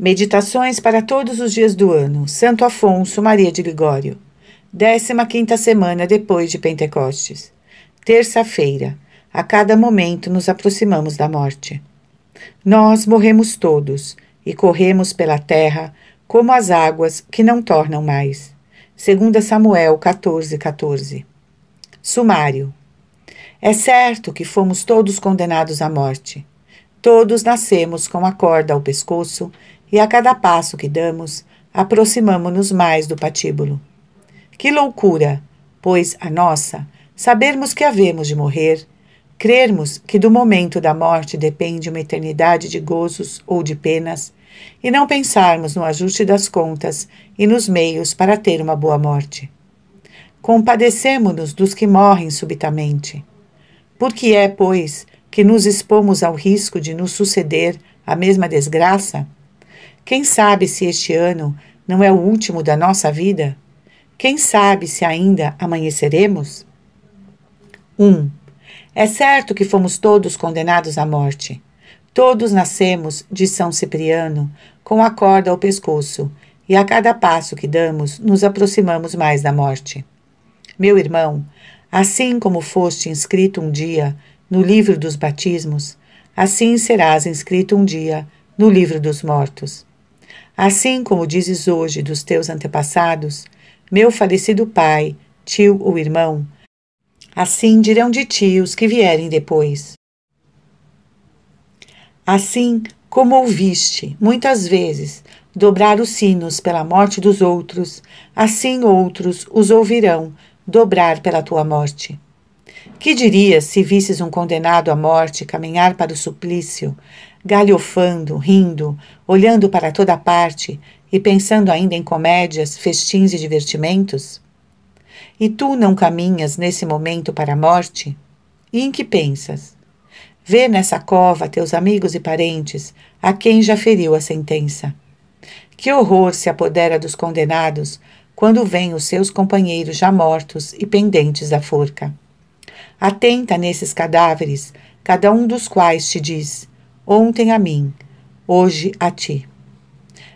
Meditações para todos os dias do ano. Santo Afonso Maria de Ligório. 15 semana depois de Pentecostes. Terça-feira. A cada momento nos aproximamos da morte. Nós morremos todos e corremos pela terra como as águas que não tornam mais. 2 Samuel 14, 14. Sumário. É certo que fomos todos condenados à morte. Todos nascemos com a corda ao pescoço e a cada passo que damos, aproximamo-nos mais do patíbulo. Que loucura, pois a nossa, sabermos que havemos de morrer, crermos que do momento da morte depende uma eternidade de gozos ou de penas, e não pensarmos no ajuste das contas e nos meios para ter uma boa morte. Compadecemo-nos dos que morrem subitamente. por que é, pois, que nos expomos ao risco de nos suceder a mesma desgraça? Quem sabe se este ano não é o último da nossa vida? Quem sabe se ainda amanheceremos? 1. Um, é certo que fomos todos condenados à morte. Todos nascemos, de São Cipriano, com a corda ao pescoço, e a cada passo que damos, nos aproximamos mais da morte. Meu irmão, assim como foste inscrito um dia no livro dos batismos, assim serás inscrito um dia no livro dos mortos. Assim como dizes hoje dos teus antepassados, meu falecido pai, tio ou irmão, assim dirão de ti os que vierem depois. Assim como ouviste, muitas vezes, dobrar os sinos pela morte dos outros, assim outros os ouvirão dobrar pela tua morte. Que dirias se visses um condenado à morte caminhar para o suplício, galhofando, rindo, olhando para toda parte e pensando ainda em comédias, festins e divertimentos? E tu não caminhas nesse momento para a morte? E em que pensas? Vê nessa cova teus amigos e parentes, a quem já feriu a sentença. Que horror se apodera dos condenados quando vêm os seus companheiros já mortos e pendentes da forca. Atenta nesses cadáveres, cada um dos quais te diz: ontem a mim, hoje a ti.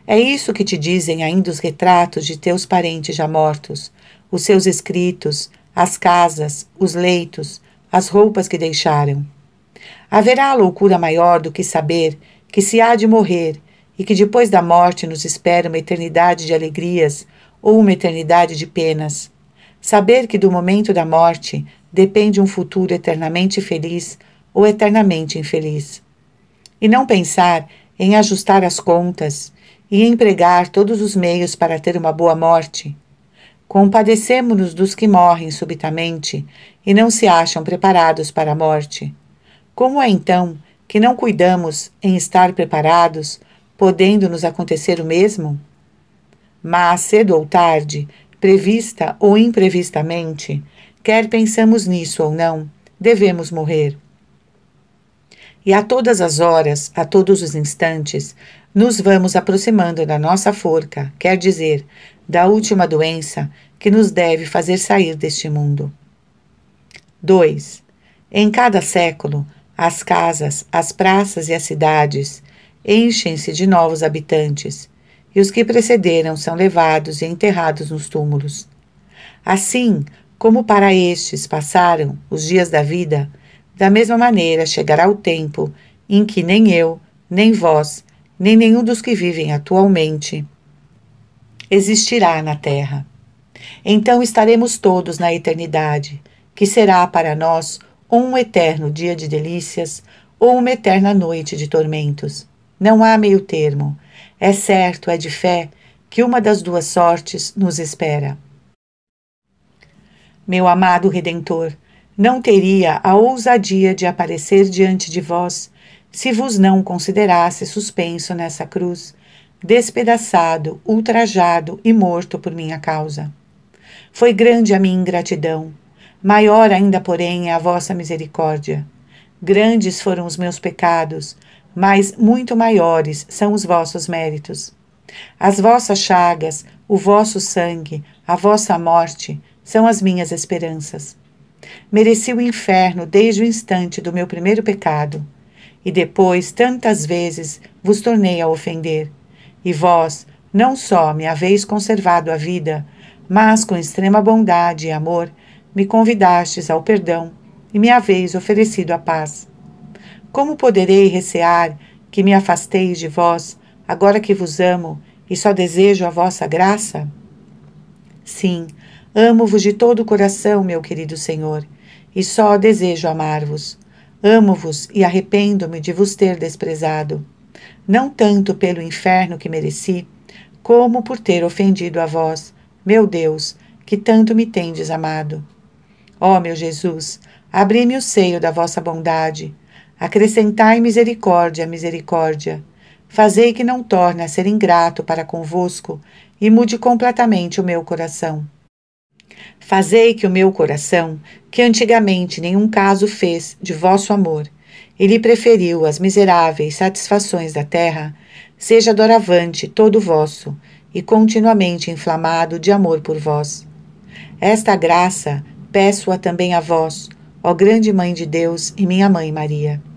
É isso que te dizem ainda os retratos de teus parentes já mortos, os seus escritos, as casas, os leitos, as roupas que deixaram. Haverá loucura maior do que saber que se há de morrer e que depois da morte nos espera uma eternidade de alegrias ou uma eternidade de penas. Saber que do momento da morte depende um futuro eternamente feliz ou eternamente infeliz e não pensar em ajustar as contas e empregar todos os meios para ter uma boa morte. Compadecemo-nos dos que morrem subitamente e não se acham preparados para a morte. Como é então que não cuidamos em estar preparados, podendo nos acontecer o mesmo? Mas, cedo ou tarde, prevista ou imprevistamente, quer pensamos nisso ou não, devemos morrer e a todas as horas, a todos os instantes, nos vamos aproximando da nossa forca, quer dizer, da última doença que nos deve fazer sair deste mundo. 2. Em cada século, as casas, as praças e as cidades enchem-se de novos habitantes, e os que precederam são levados e enterrados nos túmulos. Assim como para estes passaram os dias da vida, da mesma maneira, chegará o tempo em que nem eu, nem vós, nem nenhum dos que vivem atualmente existirá na terra. Então estaremos todos na eternidade, que será para nós um eterno dia de delícias ou uma eterna noite de tormentos. Não há meio termo. É certo, é de fé, que uma das duas sortes nos espera. Meu amado Redentor, não teria a ousadia de aparecer diante de vós, se vos não considerasse suspenso nessa cruz, despedaçado, ultrajado e morto por minha causa. Foi grande a minha ingratidão, maior ainda, porém, é a vossa misericórdia. Grandes foram os meus pecados, mas muito maiores são os vossos méritos. As vossas chagas, o vosso sangue, a vossa morte são as minhas esperanças. Mereci o inferno desde o instante do meu primeiro pecado. E depois, tantas vezes, vos tornei a ofender. E vós, não só me haveis conservado a vida, mas com extrema bondade e amor, me convidastes ao perdão e me haveis oferecido a paz. Como poderei recear que me afasteis de vós, agora que vos amo e só desejo a vossa graça? Sim, Amo-vos de todo o coração, meu querido Senhor, e só desejo amar-vos. Amo-vos e arrependo-me de vos ter desprezado, não tanto pelo inferno que mereci, como por ter ofendido a vós, meu Deus, que tanto me tendes amado. Ó meu Jesus, abri-me o seio da vossa bondade, acrescentai misericórdia, misericórdia. Fazei que não torne a ser ingrato para convosco e mude completamente o meu coração. Fazei que o meu coração, que antigamente nenhum caso fez de vosso amor, ele preferiu as miseráveis satisfações da terra, seja doravante todo vosso e continuamente inflamado de amor por vós. Esta graça peço-a também a vós, ó grande Mãe de Deus e minha Mãe Maria.